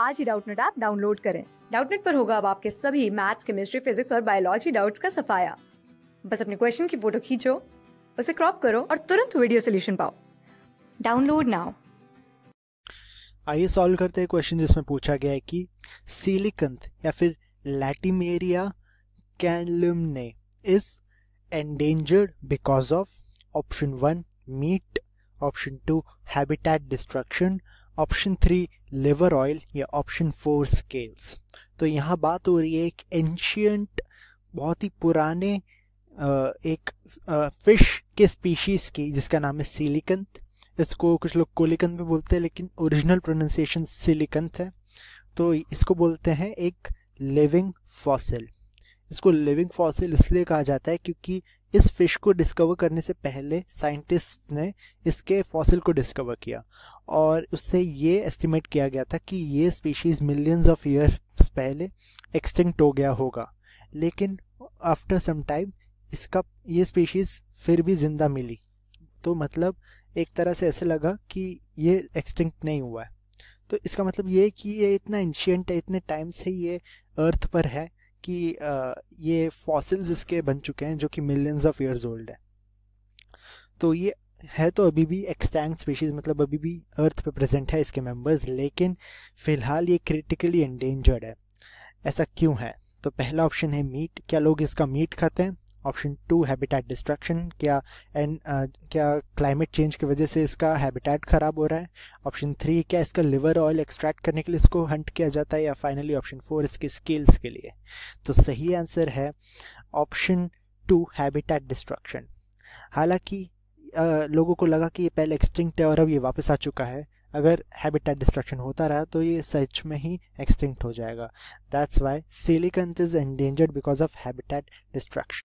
आज ही Doubtnut app download करें डाउटनेट पर होगा अब आपके सभी मैथ्स केमिस्ट्री फिजिक्स और बायोलॉजी डाउट्स का सफाया बस अपने क्वेश्चन की फोटो खींचो उसे क्रॉप करो और तुरंत वीडियो सोल्यूशन पाओ डाउनलोड नाउ आइए सॉल्व करते हैं क्वेश्चन जिसमें पूछा गया है कि सिलिकंथ या फिर Latimeria chalumnae is endangered because of option one meat option two habitat destruction option three liver oil या ऑप्शन फोर स्केल्स तो यहाँ बात हो रही है एक एंशियंट बहुत ही पुराने एक फिश के स्पीशीज की जिसका नाम है सिलिकंत इसको कुछ लोग कोलिकंत भी बोलते हैं लेकिन ओरिजिनल प्रोनाउंसिएशन सिलिकंत है तो इसको बोलते हैं एक लिविंग फॉसिल इसको लिविंग फॉसिल इसलिए कहा जाता है क्योंकि इस फिश को डिस्कवर करने से पहले साइंटिस्ट ने इसके फॉसिल को डिस्कवर किया और उससे ये एस्टिमेट किया गया था कि ये स्पीशीज़ मिलियंस ऑफ ईयर्स पहले एक्सटिंक्ट हो गया होगा लेकिन आफ्टर सम टाइम इसका ये स्पीशीज़ फिर भी ज़िंदा मिली तो मतलब एक तरह से ऐसे लगा कि ये एक्सटिंक्ट नहीं हुआ है तो इसका मतलब ये है कि ये इतना एंशियंट है इतने टाइम से ये अर्थ पर है कि ये फॉसिल्स इसके बन चुके हैं जो कि मिलियंस ऑफ ईयर्स ओल्ड है तो ये है तो अभी भी एक्सटैंग स्पीशीज मतलब अभी भी अर्थ पे प्रेजेंट है इसके मेंबर्स लेकिन फिलहाल ये क्रिटिकली एंडेंजर्ड है ऐसा क्यों है तो पहला ऑप्शन है मीट क्या लोग इसका मीट खाते हैं ऑप्शन टू हैबिटेट डिस्ट्रक्शन क्या एंड क्या क्लाइमेट चेंज की वजह से इसका हैबिटेट ख़राब हो रहा है ऑप्शन थ्री क्या इसका लिवर ऑयल एक्सट्रैक्ट करने के लिए इसको हंट किया जाता है या फाइनली ऑप्शन फोर इसके स्केल्स के लिए तो सही आंसर है ऑप्शन टू हैबिटेट डिस्ट्रक्शन हालांकि लोगों को लगा कि ये पहले एक्सटिंक्ट है और अब ये वापस आ चुका है अगर हैबिटेट डिस्ट्रक्शन होता रहा तो ये सच में ही एक्सटिंक्ट हो जाएगा that's why coelacanth is endangered because of habitat destruction